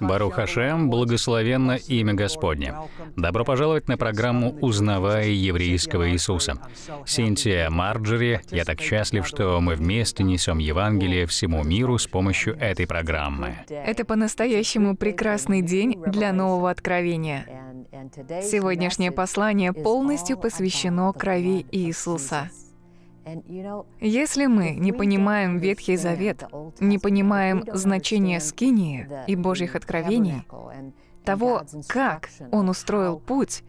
Барух Хашем, благословенно имя Господне. Добро пожаловать на программу «Узнавая еврейского Иисуса». Синтия Марджери, я так счастлив, что мы вместе несем Евангелие всему миру с помощью этой программы. Это по-настоящему прекрасный день для нового откровения. Сегодняшнее послание полностью посвящено крови Иисуса. Если мы не понимаем Ветхий Завет, не понимаем значение Скинии и Божьих откровений, того, как Он устроил путь,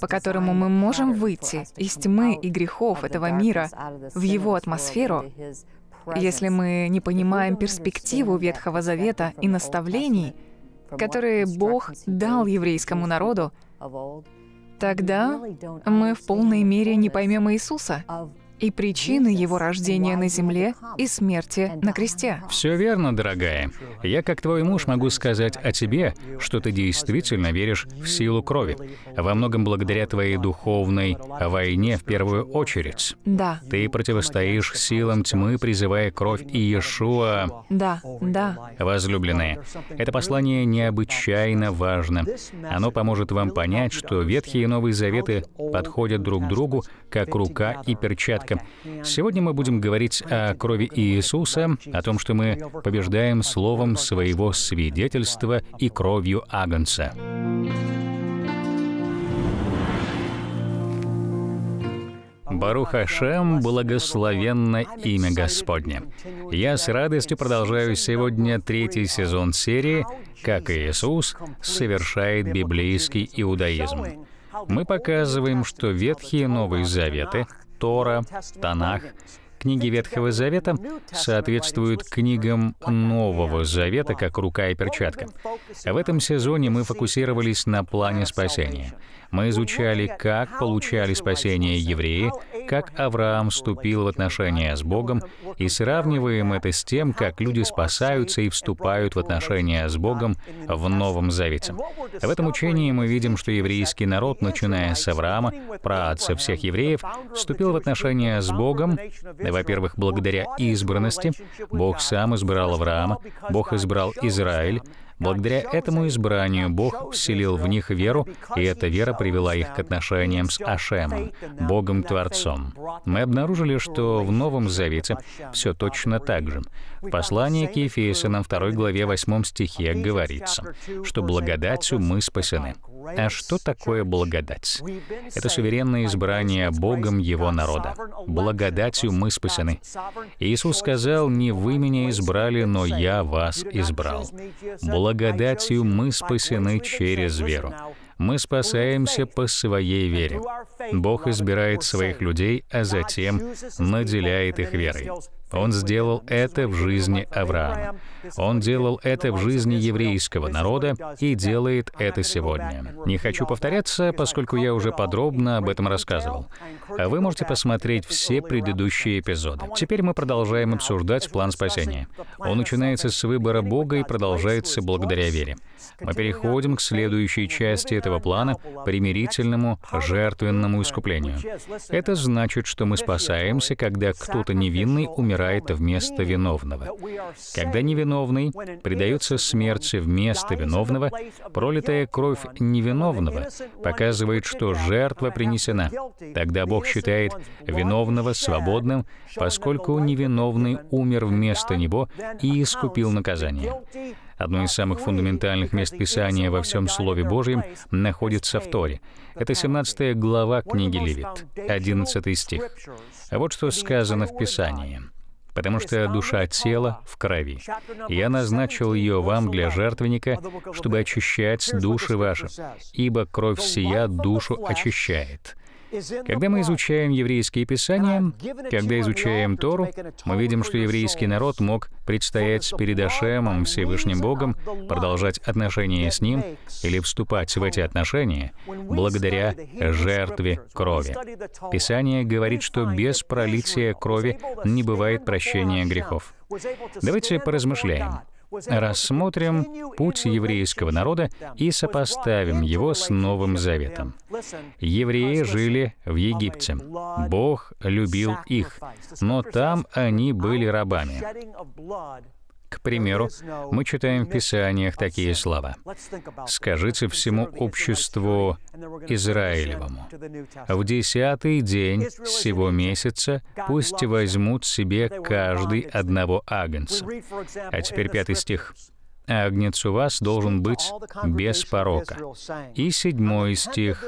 по которому мы можем выйти из тьмы и грехов этого мира в Его атмосферу, если мы не понимаем перспективу Ветхого Завета и наставлений, которые Бог дал еврейскому народу, тогда мы в полной мере не поймем Иисуса, и причины его рождения на земле и смерти на кресте. Все верно, дорогая. Я, как твой муж, могу сказать о тебе, что ты действительно веришь в силу крови. Во многом благодаря твоей духовной войне в первую очередь. Да. Ты противостоишь силам тьмы, призывая кровь Иешуа. Да, да. Возлюбленные, это послание необычайно важно. Оно поможет вам понять, что Ветхие и Новые Заветы подходят друг другу, как рука и перчатка порядка. Сегодня мы будем говорить о крови Иисуса, о том, что мы побеждаем словом своего свидетельства и кровью Агнца. Барух Ашем, благословенно имя Господне. Я с радостью продолжаю сегодня третий сезон серии «Как Иисус совершает библейский иудаизм». Мы показываем, что Ветхие и Новые Заветы Тора, Танах. Книги Ветхого Завета соответствуют книгам Нового Завета, как рука и перчатка. В этом сезоне мы фокусировались на плане спасения. Мы изучали, как получали спасение евреи, как Авраам вступил в отношения с Богом, и сравниваем это с тем, как люди спасаются и вступают в отношения с Богом в Новом Завете. В этом учении мы видим, что еврейский народ, начиная с Авраама, праотца всех евреев, вступил в отношения с Богом, во-первых, благодаря избранности. Бог сам избрал Авраама, Бог избрал Израиль, Благодаря этому избранию Бог вселил в них веру, и эта вера привела их к отношениям с Ашемом, Богом-творцом. Мы обнаружили, что в Новом Завете все точно так же. В послании к Ефесянам 2 главе 8 стихе говорится, что благодатью мы спасены. А что такое благодать? Это суверенное избрание Богом Его народа. Благодатью мы спасены. Иисус сказал, «Не вы меня избрали, но я вас избрал». Благодатью мы спасены через веру мы спасаемся по своей вере. Бог избирает своих людей, а затем наделяет их верой. Он сделал это в жизни Авраама. Он делал это в жизни еврейского народа и делает это сегодня. Не хочу повторяться, поскольку я уже подробно об этом рассказывал. А вы можете посмотреть все предыдущие эпизоды. Теперь мы продолжаем обсуждать план спасения. Он начинается с выбора Бога и продолжается благодаря вере. Мы переходим к следующей части этого плана — примирительному, жертвенному искуплению. Это значит, что мы спасаемся, когда кто-то невинный умирает умирает вместо виновного. Когда невиновный предается смерти вместо виновного, пролитая кровь невиновного показывает, что жертва принесена. Тогда Бог считает виновного свободным, поскольку невиновный умер вместо него и искупил наказание. Одно из самых фундаментальных мест Писания во всем Слове Божьем находится в Торе. Это 17 глава книги Левит, 11 стих. А вот что сказано в Писании потому что душа тела в крови. Я назначил ее вам для жертвенника, чтобы очищать души ваши, ибо кровь сия душу очищает, когда мы изучаем еврейские писания, когда изучаем Тору, мы видим, что еврейский народ мог предстоять перед Ашемом, Всевышним Богом, продолжать отношения с Ним или вступать в эти отношения благодаря жертве крови. Писание говорит, что без пролития крови не бывает прощения грехов. Давайте поразмышляем рассмотрим путь еврейского народа и сопоставим его с Новым Заветом. Евреи жили в Египте. Бог любил их, но там они были рабами. К примеру, мы читаем в Писаниях такие слова. «Скажите всему обществу Израилевому, в десятый день всего месяца пусть возьмут себе каждый одного агнца». А теперь пятый стих агнец у вас должен быть без порока. И седьмой стих.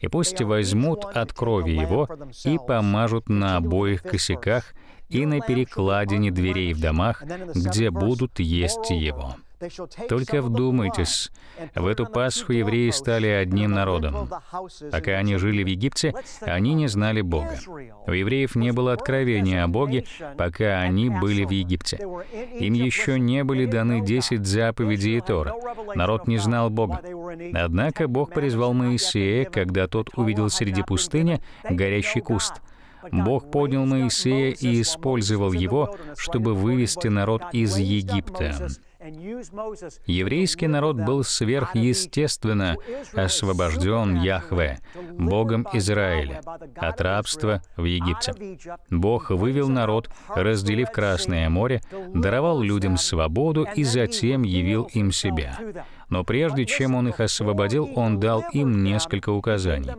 «И пусть возьмут от крови его и помажут на обоих косяках, и на перекладине дверей в домах, где будут есть его». Только вдумайтесь, в эту Пасху евреи стали одним народом. Пока они жили в Египте, они не знали Бога. У евреев не было откровения о Боге, пока они были в Египте. Им еще не были даны десять заповедей Тора. Народ не знал Бога. Однако Бог призвал Моисея, когда тот увидел среди пустыни горящий куст — Бог поднял Моисея и использовал его, чтобы вывести народ из Египта. Еврейский народ был сверхъестественно освобожден Яхве, Богом Израиля, от рабства в Египте. Бог вывел народ, разделив Красное море, даровал людям свободу и затем явил им себя. Но прежде чем Он их освободил, Он дал им несколько указаний.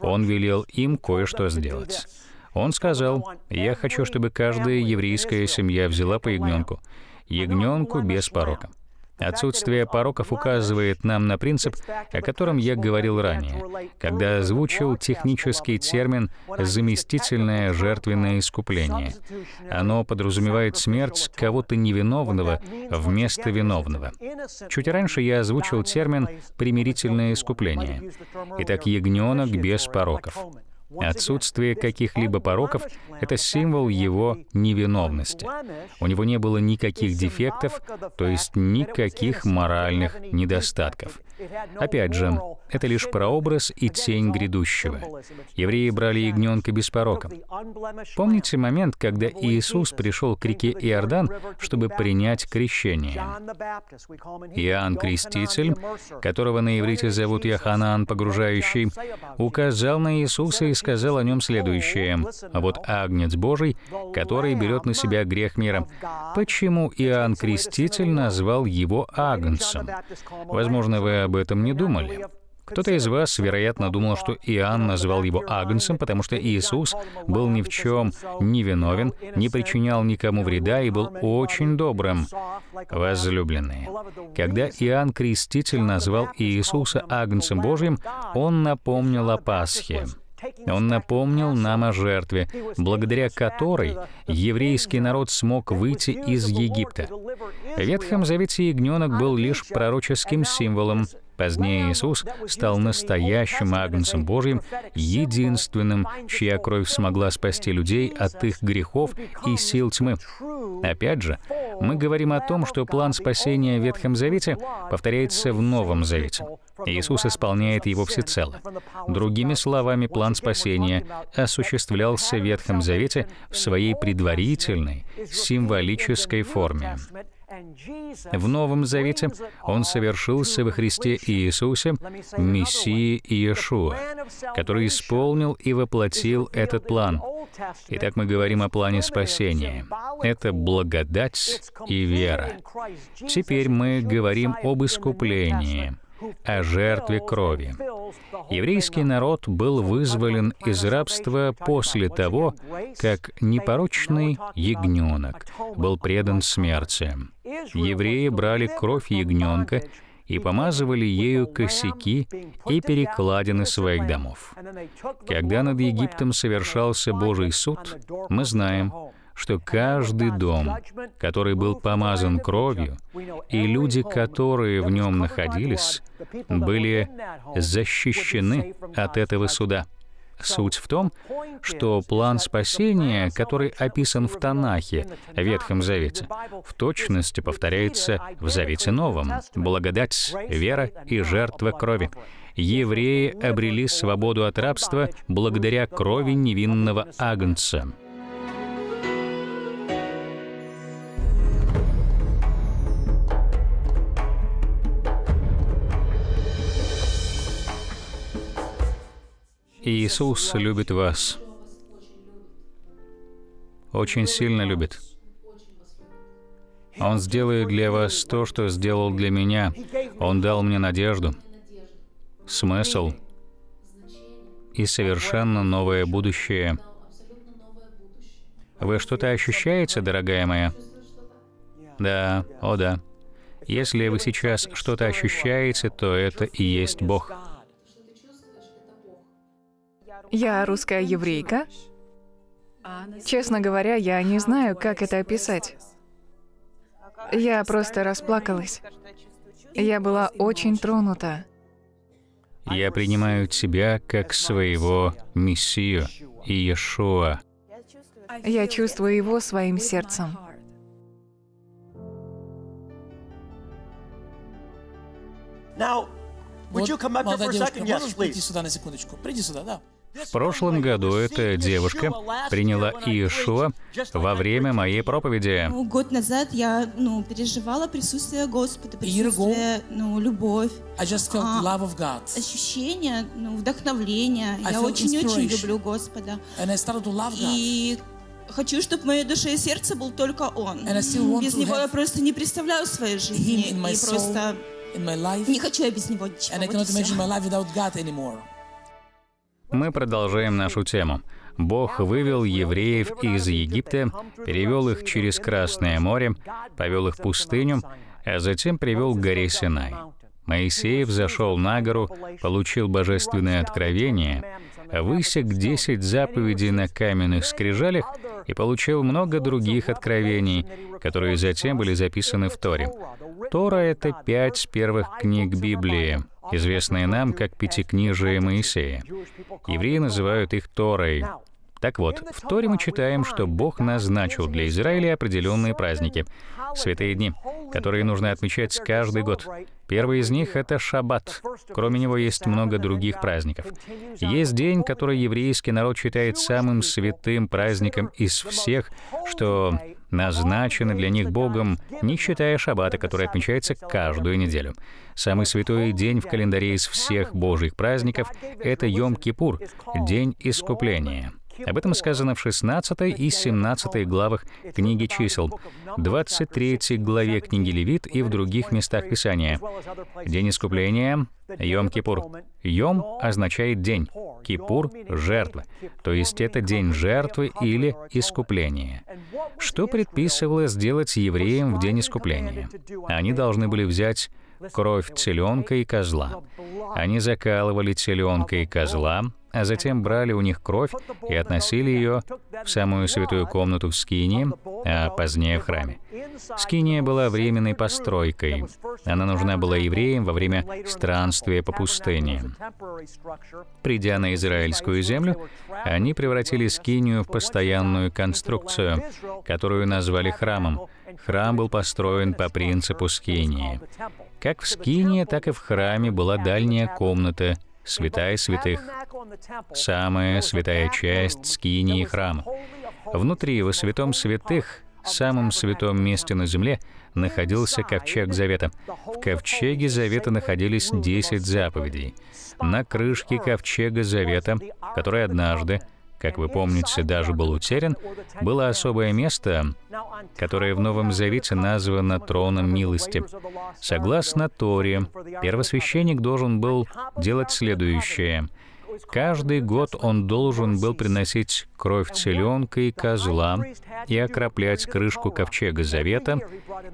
Он велел им кое-что сделать. Он сказал, «Я хочу, чтобы каждая еврейская семья взяла по ягненку, ягненку без порока». Отсутствие пороков указывает нам на принцип, о котором я говорил ранее, когда озвучил технический термин «заместительное жертвенное искупление». Оно подразумевает смерть кого-то невиновного вместо виновного. Чуть раньше я озвучил термин «примирительное искупление». Итак, ягненок без пороков. Отсутствие каких-либо пороков — это символ его невиновности. У него не было никаких дефектов, то есть никаких моральных недостатков. Опять же, это лишь прообраз и тень грядущего. Евреи брали ягненка без порока. Помните момент, когда Иисус пришел к реке Иордан, чтобы принять крещение? Иоанн Креститель, которого на иврите зовут Яханан Погружающий, указал на Иисуса и сказал о нем следующее. А «Вот Агнец Божий, который берет на себя грех мира». Почему Иоанн Креститель назвал его Агнцем? Возможно, вы об этом не думали. Кто-то из вас, вероятно, думал, что Иоанн назвал его Агнцем, потому что Иисус был ни в чем не виновен, не причинял никому вреда и был очень добрым. Возлюбленные, когда Иоанн Креститель назвал Иисуса Агнцем Божьим, он напомнил о Пасхе. Он напомнил нам о жертве, благодаря которой еврейский народ смог выйти из Египта. В Ветхом Завете ягненок был лишь пророческим символом, Позднее Иисус стал настоящим Агнцем Божьим, единственным, чья кровь смогла спасти людей от их грехов и сил тьмы. Опять же, мы говорим о том, что план спасения в Ветхом Завете повторяется в Новом Завете. Иисус исполняет его всецело. Другими словами, план спасения осуществлялся в Ветхом Завете в своей предварительной, символической форме. В Новом Завете он совершился во Христе Иисусе, Мессии Иешуа, который исполнил и воплотил этот план. Итак, мы говорим о плане спасения. Это благодать и вера. Теперь мы говорим об искуплении — о жертве крови. Еврейский народ был вызволен из рабства после того, как непорочный ягненок был предан смерти. Евреи брали кровь ягненка и помазывали ею косяки и перекладины своих домов. Когда над Египтом совершался Божий суд, мы знаем, что каждый дом, который был помазан кровью, и люди, которые в нем находились, были защищены от этого суда. Суть в том, что план спасения, который описан в Танахе, Ветхом Завете, в точности повторяется в Завете Новом. Благодать, вера и жертва крови. Евреи обрели свободу от рабства благодаря крови невинного агнца. Иисус любит вас. Очень сильно любит. Он сделает для вас то, что сделал для меня. Он дал мне надежду, смысл и совершенно новое будущее. Вы что-то ощущаете, дорогая моя? Да, о да. Если вы сейчас что-то ощущаете, то это и есть Бог. Я русская еврейка. Честно говоря, я не знаю, как это описать. Я просто расплакалась. Я была очень тронута. Я принимаю тебя как своего Мессию, и Иешуа. Я чувствую его своим сердцем. Now, would you come up сюда на секундочку. Приди сюда, да. В прошлом году эта девушка приняла Иешуа во время моей проповеди. Ну, год назад я ну, переживала присутствие Господа, присутствие, ну, любовь. А, ощущение, ну, вдохновление. я очень-очень люблю Господа. И хочу, чтобы в моей душе и сердце был только Он. Без Него я просто не представляю своей жизни. И просто не хочу я без Него ничего. Мы продолжаем нашу тему. Бог вывел евреев из Египта, перевел их через Красное море, повел их в пустыню, а затем привел к горе Синай. Моисеев зашел на гору, получил божественное откровение, высек десять заповедей на каменных скрижалях и получил много других откровений, которые затем были записаны в Торе. Тора — это пять первых книг Библии известные нам как Пятикнижие Моисея. Евреи называют их Торой. Так вот, в Торе мы читаем, что Бог назначил для Израиля определенные праздники, святые дни, которые нужно отмечать каждый год. Первый из них — это Шаббат. Кроме него есть много других праздников. Есть день, который еврейский народ считает самым святым праздником из всех, что назначены для них Богом, не считая шаббата, который отмечается каждую неделю. Самый святой день в календаре из всех божьих праздников — это Йом-Кипур, день искупления. Об этом сказано в 16 и 17 главах книги чисел, 23 главе книги Левит и в других местах Писания. День искупления Йом-Кипур. Йом означает день, Кипур — жертва, то есть это день жертвы или искупления. Что предписывалось сделать евреям в день искупления? Они должны были взять кровь теленка и козла. Они закалывали теленка и козла, а затем брали у них кровь и относили ее в самую святую комнату в Скинии, а позднее в храме. Скиния была временной постройкой. Она нужна была евреям во время странствия по пустыне. Придя на израильскую землю, они превратили Скинию в постоянную конструкцию, которую назвали храмом. Храм был построен по принципу Скинии. Как в Скинии, так и в храме была дальняя комната святая святых, самая святая часть скинии храма. Внутри, во святом святых, самом святом месте на земле, находился ковчег завета. В ковчеге завета находились десять заповедей. На крышке ковчега завета, который однажды как вы помните, даже был утерян, было особое место, которое в Новом Завете названо троном милости. Согласно Торе, первосвященник должен был делать следующее — Каждый год он должен был приносить кровь теленка и козла и окроплять крышку ковчега завета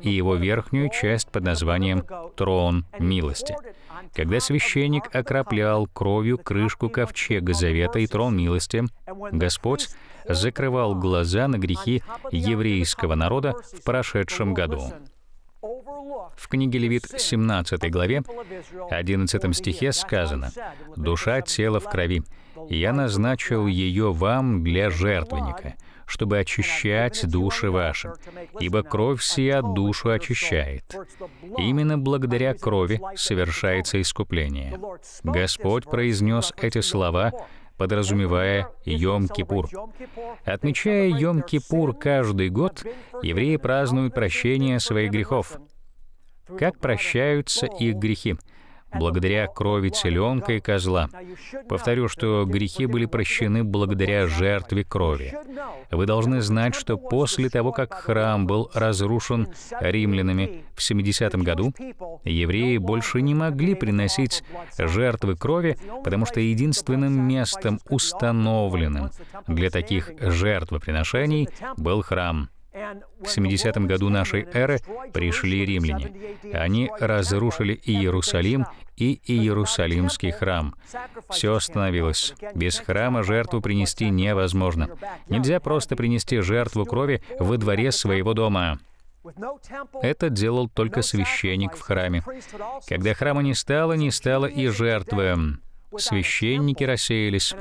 и его верхнюю часть под названием «трон милости». Когда священник окроплял кровью крышку ковчега завета и трон милости, Господь закрывал глаза на грехи еврейского народа в прошедшем году. В книге Левит 17 главе 11 стихе сказано «Душа тела в крови, я назначил ее вам для жертвенника, чтобы очищать души ваши, ибо кровь сия душу очищает. Именно благодаря крови совершается искупление». Господь произнес эти слова подразумевая Йом-Кипур. Отмечая Йом-Кипур каждый год, евреи празднуют прощение своих грехов. Как прощаются их грехи? благодаря крови целенка и козла. Повторю, что грехи были прощены благодаря жертве крови. Вы должны знать, что после того, как храм был разрушен римлянами в 70 году, евреи больше не могли приносить жертвы крови, потому что единственным местом, установленным для таких жертвоприношений, был храм. К 70 году нашей эры пришли римляне. Они разрушили Иерусалим и Иерусалимский храм. Все остановилось. Без храма жертву принести невозможно. Нельзя просто принести жертву крови во дворе своего дома. Это делал только священник в храме. Когда храма не стало, не стало и жертвы. Священники рассеялись.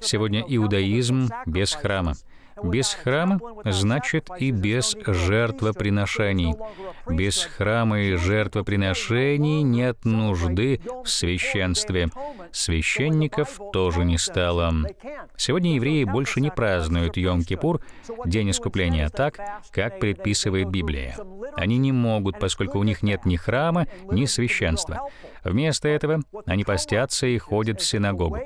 Сегодня иудаизм без храма. Без храма значит и без жертвоприношений. Без храма и жертвоприношений нет нужды в священстве. Священников тоже не стало. Сегодня евреи больше не празднуют Йом-Кипур, День Искупления, так, как предписывает Библия. Они не могут, поскольку у них нет ни храма, ни священства. Вместо этого они постятся и ходят в синагогу.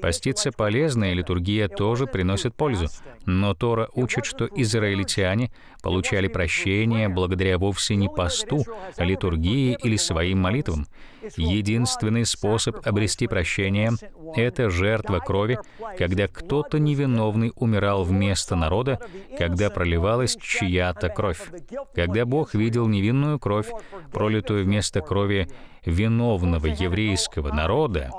Поститься полезно, и литургия тоже приносит пользу. Но Тора учит, что израильтяне получали прощение благодаря вовсе не посту, а литургии или своим молитвам. Единственный способ обрести прощение — это жертва крови, когда кто-то невиновный умирал вместо народа, когда проливалась чья-то кровь. Когда Бог видел невинную кровь, пролитую вместо крови виновного еврейского народа,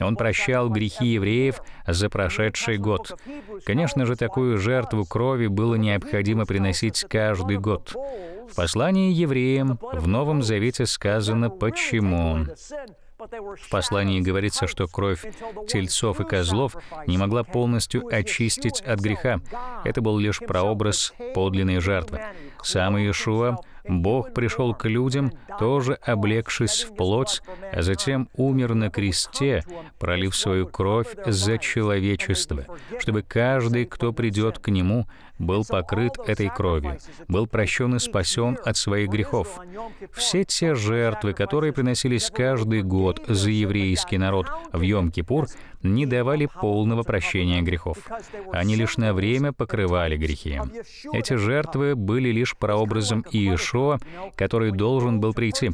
он прощал грехи евреев за прошедший год. Конечно же, такую жертву крови было необходимо приносить каждый год. В послании евреям в Новом Завете сказано «почему». В послании говорится, что кровь тельцов и козлов не могла полностью очистить от греха. Это был лишь прообраз подлинной жертвы. Сам Иешуа, Бог пришел к людям, тоже облегшись в плоть, а затем умер на кресте, пролив свою кровь за человечество, чтобы каждый, кто придет к Нему, был покрыт этой кровью, был прощен и спасен от своих грехов. Все те жертвы, которые приносились каждый год за еврейский народ в Йом-Кипур, не давали полного прощения грехов. Они лишь на время покрывали грехи. Эти жертвы были лишь прообразом Иешуа, который должен был прийти.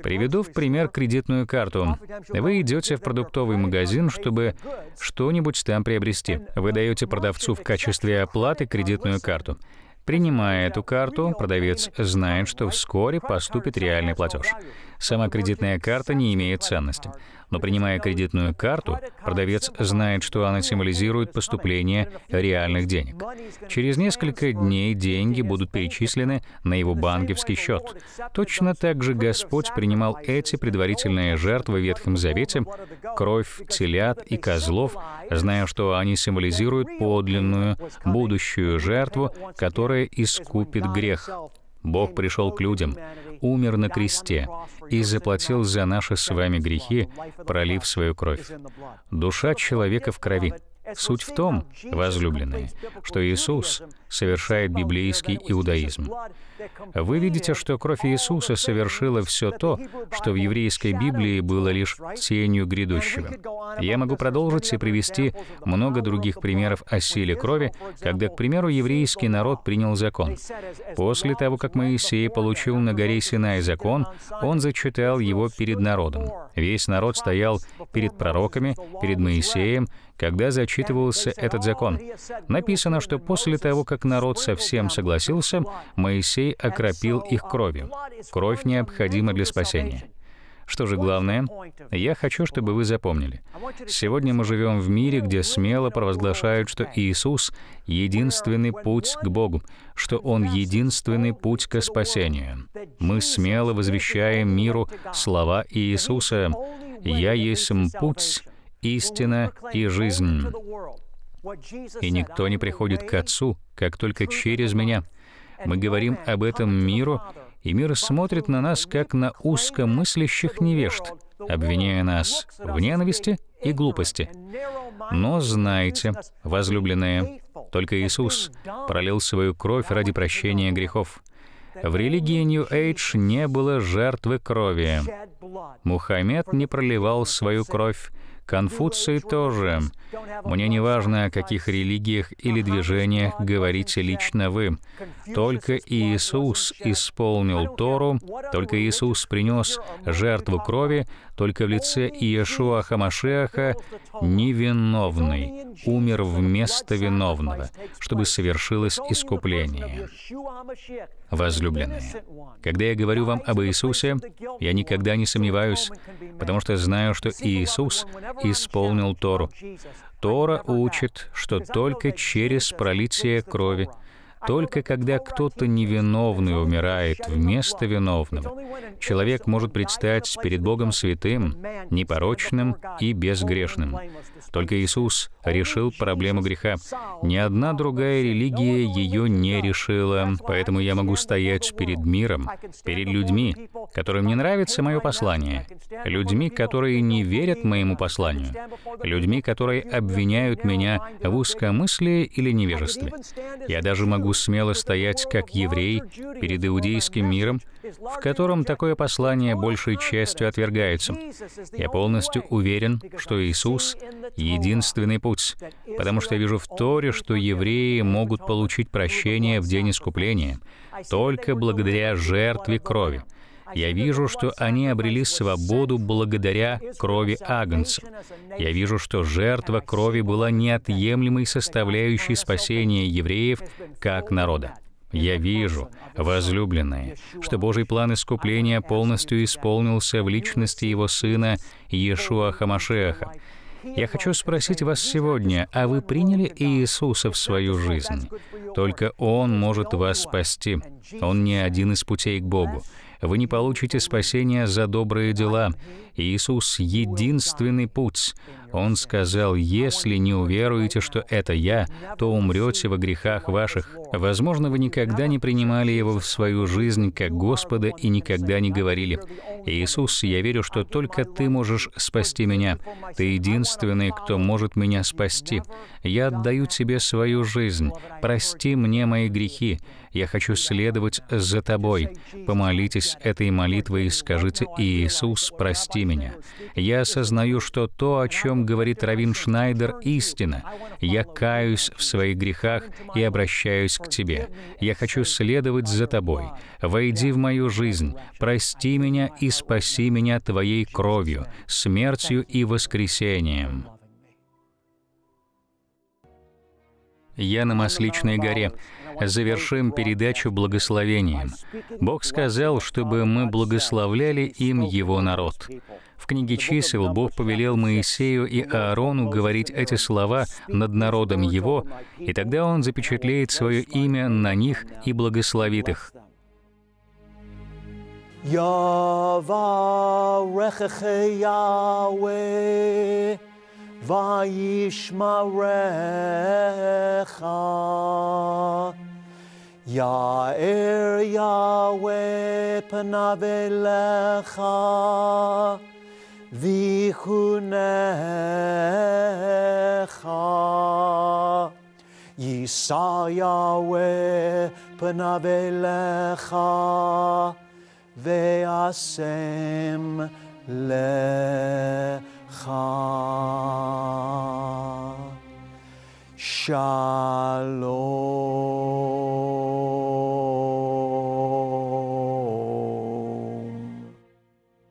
Приведу в пример кредитную карту. Вы идете в продуктовый магазин, чтобы что-нибудь там приобрести. Вы даете продавцу в качестве оплаты кредит кредитную карту. Принимая эту карту, продавец знает, что вскоре поступит реальный платеж. Сама кредитная карта не имеет ценности. Но принимая кредитную карту, продавец знает, что она символизирует поступление реальных денег. Через несколько дней деньги будут перечислены на его банковский счет. Точно так же Господь принимал эти предварительные жертвы в Ветхом Завете, кровь телят и козлов, зная, что они символизируют подлинную будущую жертву, которая искупит грех. Бог пришел к людям, умер на кресте и заплатил за наши с вами грехи, пролив свою кровь. Душа человека в крови. Суть в том, возлюбленные, что Иисус совершает библейский иудаизм. Вы видите, что кровь Иисуса совершила все то, что в еврейской Библии было лишь тенью грядущего. Я могу продолжить и привести много других примеров о силе крови, когда, к примеру, еврейский народ принял закон. После того, как Моисей получил на горе Синай закон, он зачитал его перед народом. Весь народ стоял перед пророками, перед Моисеем, когда зачитывался этот закон. Написано, что после того, как как народ совсем согласился, Моисей окропил их кровью. Кровь необходима для спасения. Что же главное? Я хочу, чтобы вы запомнили. Сегодня мы живем в мире, где смело провозглашают, что Иисус — единственный путь к Богу, что Он — единственный путь к спасению. Мы смело возвещаем миру слова Иисуса «Я есть путь, истина и жизнь». И никто не приходит к Отцу, как только через меня. Мы говорим об этом миру, и мир смотрит на нас, как на узкомыслящих невежд, обвиняя нас в ненависти и глупости. Но знайте, возлюбленные, только Иисус пролил свою кровь ради прощения грехов. В религии New Age не было жертвы крови. Мухаммед не проливал свою кровь, Конфуций тоже. Мне не важно, о каких религиях или движениях говорите лично вы. Только Иисус исполнил Тору, только Иисус принес жертву крови, только в лице Иешуа Хамашеаха, невиновный, умер вместо виновного, чтобы совершилось искупление. Возлюбленные, когда я говорю вам об Иисусе, я никогда не сомневаюсь, потому что знаю, что Иисус исполнил Тору. Тора учит, что только через пролитие крови только когда кто-то невиновный умирает вместо виновного, человек может предстать перед Богом святым, непорочным и безгрешным. Только Иисус решил проблему греха. Ни одна другая религия ее не решила, поэтому я могу стоять перед миром, перед людьми, которым не нравится мое послание, людьми, которые не верят моему посланию, людьми, которые обвиняют меня в узкомыслии или невежестве. Я даже могу могу смело стоять как еврей перед иудейским миром, в котором такое послание большей частью отвергается. Я полностью уверен, что Иисус — единственный путь, потому что я вижу в Торе, что евреи могут получить прощение в день искупления только благодаря жертве крови. Я вижу, что они обрели свободу благодаря крови Агнца. Я вижу, что жертва крови была неотъемлемой составляющей спасения евреев как народа. Я вижу, возлюбленные, что Божий план искупления полностью исполнился в личности Его Сына Иешуа Хамашеха. Я хочу спросить вас сегодня, а вы приняли Иисуса в свою жизнь? Только Он может вас спасти. Он не один из путей к Богу вы не получите спасения за добрые дела. Иисус — единственный путь. Он сказал, если не уверуете, что это Я, то умрете во грехах ваших. Возможно, вы никогда не принимали Его в свою жизнь как Господа и никогда не говорили, Иисус, я верю, что только Ты можешь спасти меня. Ты единственный, кто может меня спасти. Я отдаю Тебе свою жизнь. Прости мне мои грехи. Я хочу следовать за Тобой. Помолитесь этой молитвой и скажите, «Иисус, прости меня». Я осознаю, что то, о чем говорит Равин Шнайдер, истина. Я каюсь в своих грехах и обращаюсь к Тебе. Я хочу следовать за Тобой. Войди в мою жизнь, прости меня и и спаси меня Твоей кровью, смертью и воскресением. Я на Масличной горе. Завершим передачу благословением. Бог сказал, чтобы мы благословляли им Его народ. В книге чисел Бог повелел Моисею и Аарону говорить эти слова над народом его, и тогда он запечатлеет свое имя на них и благословит их. Yavarecheche Yahweh Vayishmarecha Ya'er Yahweh Panavelecha Vichunecha Yisa Yahweh Panavelecha they are same lecha shalom.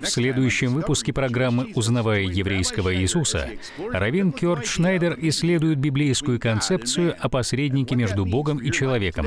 В следующем выпуске программы «Узнавая еврейского Иисуса» Равин Кёрт Шнайдер исследует библейскую концепцию о посреднике между Богом и человеком.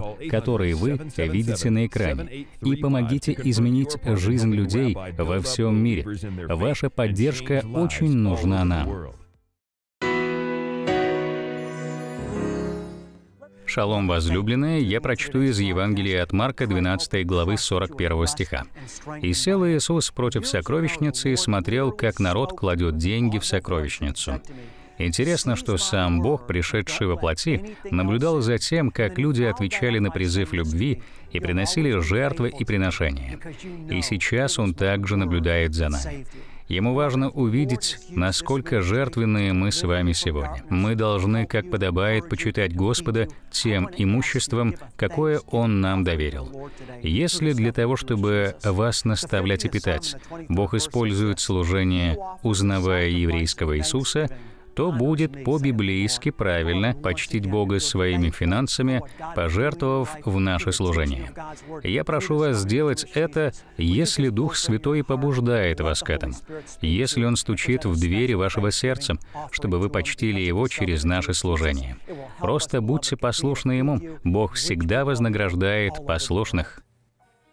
номеру, который вы видите на экране, и помогите изменить жизнь людей во всем мире. Ваша поддержка очень нужна нам. «Шалом, возлюбленная» я прочту из Евангелия от Марка, 12 главы 41 стиха. «И сел Иисус против сокровищницы и смотрел, как народ кладет деньги в сокровищницу. Интересно, что сам Бог, пришедший во плоти, наблюдал за тем, как люди отвечали на призыв любви и приносили жертвы и приношения. И сейчас Он также наблюдает за нами. Ему важно увидеть, насколько жертвенные мы с вами сегодня. Мы должны, как подобает, почитать Господа тем имуществом, какое Он нам доверил. Если для того, чтобы вас наставлять и питать, Бог использует служение, узнавая еврейского Иисуса, то будет по-библейски правильно почтить Бога своими финансами, пожертвовав в наше служение. Я прошу вас сделать это, если Дух Святой побуждает вас к этому, если Он стучит в двери вашего сердца, чтобы вы почтили Его через наше служение. Просто будьте послушны Ему. Бог всегда вознаграждает послушных.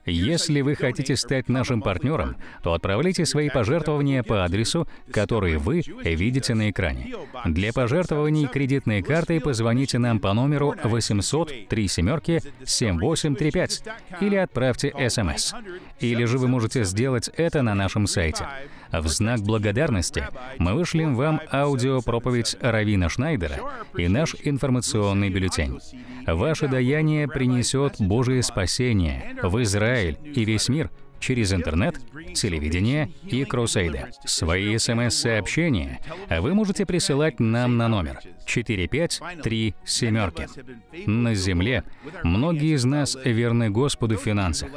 Если вы хотите стать нашим партнером, то отправляйте свои пожертвования по адресу, который вы видите на экране. Для пожертвований кредитной картой позвоните нам по номеру 800 3 семерки 7835 или отправьте СМС. Или же вы можете сделать это на нашем сайте. В знак благодарности мы вышлем вам аудиопроповедь Равина Шнайдера и наш информационный бюллетень. Ваше даяние принесет Божие спасение в Израиль и весь мир — через интернет, телевидение и кроссейды. Свои смс-сообщения вы можете присылать нам на номер 4537. На земле многие из нас верны Господу в финансах.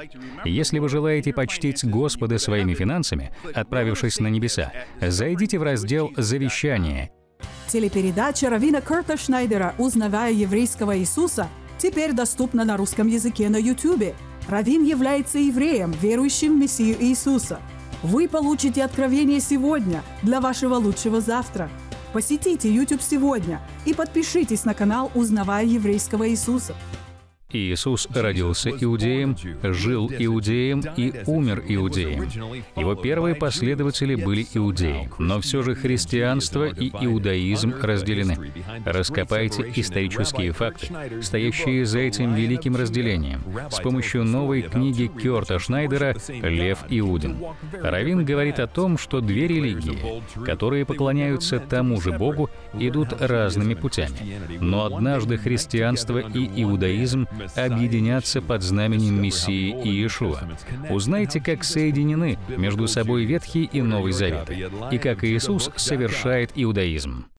Если вы желаете почтить Господа своими финансами, отправившись на небеса, зайдите в раздел «Завещание». Телепередача Равина Курта Шнайдера «Узнавая еврейского Иисуса» теперь доступна на русском языке на YouTube. Равин является евреем, верующим в Мессию Иисуса. Вы получите откровение сегодня для вашего лучшего завтра. Посетите YouTube сегодня и подпишитесь на канал «Узнавая еврейского Иисуса». Иисус родился иудеем, жил иудеем и умер иудеем. Его первые последователи были иудеи, но все же христианство и иудаизм разделены. Раскопайте исторические факты, стоящие за этим великим разделением. С помощью новой книги Кёрта Шнайдера «Лев Иудин». Равин говорит о том, что две религии, которые поклоняются тому же Богу, идут разными путями. Но однажды христианство и иудаизм объединяться под знаменем Мессии Иешуа. Узнайте, как соединены между собой Ветхий и Новый Заветы, и как Иисус совершает иудаизм.